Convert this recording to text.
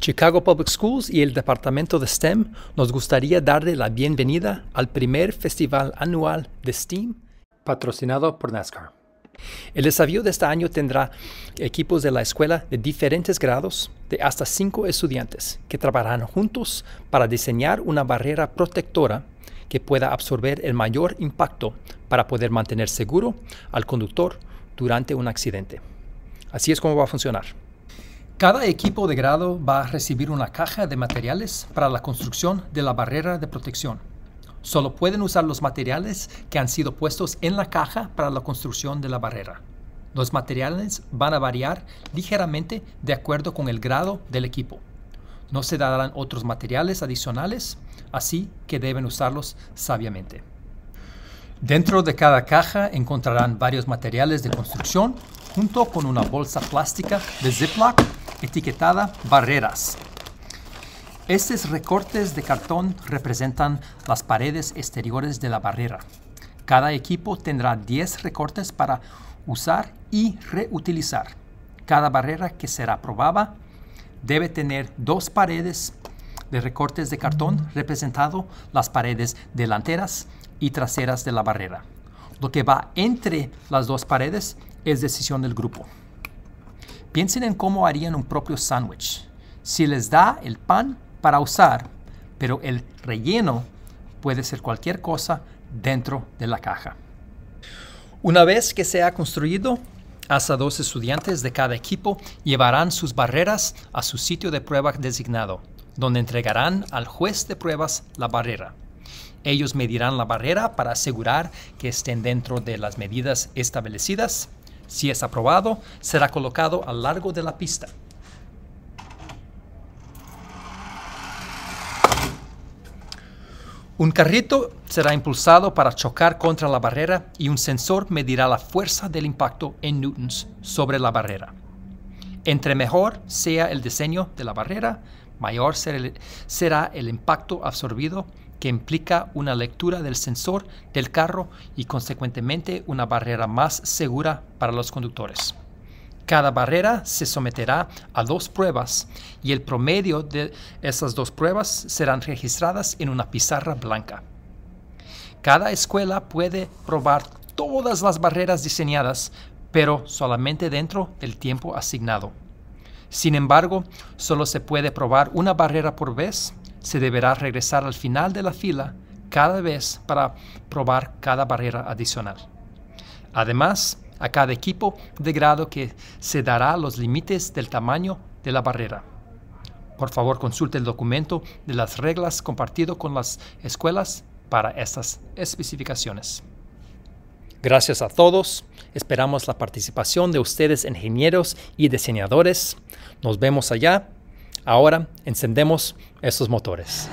Chicago Public Schools y el Departamento de STEM nos gustaría darle la bienvenida al primer festival anual de STEAM patrocinado por NASCAR. El desafío de este año tendrá equipos de la escuela de diferentes grados de hasta cinco estudiantes que trabajarán juntos para diseñar una barrera protectora que pueda absorber el mayor impacto para poder mantener seguro al conductor durante un accidente. Así es como va a funcionar. Cada equipo de grado va a recibir una caja de materiales para la construcción de la barrera de protección. Solo pueden usar los materiales que han sido puestos en la caja para la construcción de la barrera. Los materiales van a variar ligeramente de acuerdo con el grado del equipo. No se darán otros materiales adicionales, así que deben usarlos sabiamente. Dentro de cada caja encontrarán varios materiales de construcción junto con una bolsa plástica de Ziploc etiquetada barreras. Estos recortes de cartón representan las paredes exteriores de la barrera. Cada equipo tendrá 10 recortes para usar y reutilizar. Cada barrera que será probada debe tener dos paredes de recortes de cartón representando las paredes delanteras y traseras de la barrera. Lo que va entre las dos paredes es decisión del grupo. Piensen en cómo harían un propio sándwich. Si les da el pan para usar, pero el relleno puede ser cualquier cosa dentro de la caja. Una vez que se ha construido, hasta dos estudiantes de cada equipo llevarán sus barreras a su sitio de prueba designado, donde entregarán al juez de pruebas la barrera. Ellos medirán la barrera para asegurar que estén dentro de las medidas establecidas si es aprobado, será colocado a largo de la pista. Un carrito será impulsado para chocar contra la barrera y un sensor medirá la fuerza del impacto en newtons sobre la barrera. Entre mejor sea el diseño de la barrera, mayor será el, será el impacto absorbido que implica una lectura del sensor del carro y consecuentemente una barrera más segura para los conductores. Cada barrera se someterá a dos pruebas y el promedio de esas dos pruebas serán registradas en una pizarra blanca. Cada escuela puede probar todas las barreras diseñadas, pero solamente dentro del tiempo asignado. Sin embargo, solo se puede probar una barrera por vez se deberá regresar al final de la fila cada vez para probar cada barrera adicional. Además, a cada equipo de grado que se dará los límites del tamaño de la barrera. Por favor, consulte el documento de las reglas compartido con las escuelas para estas especificaciones. Gracias a todos. Esperamos la participación de ustedes, ingenieros y diseñadores. Nos vemos allá Ahora encendemos esos motores.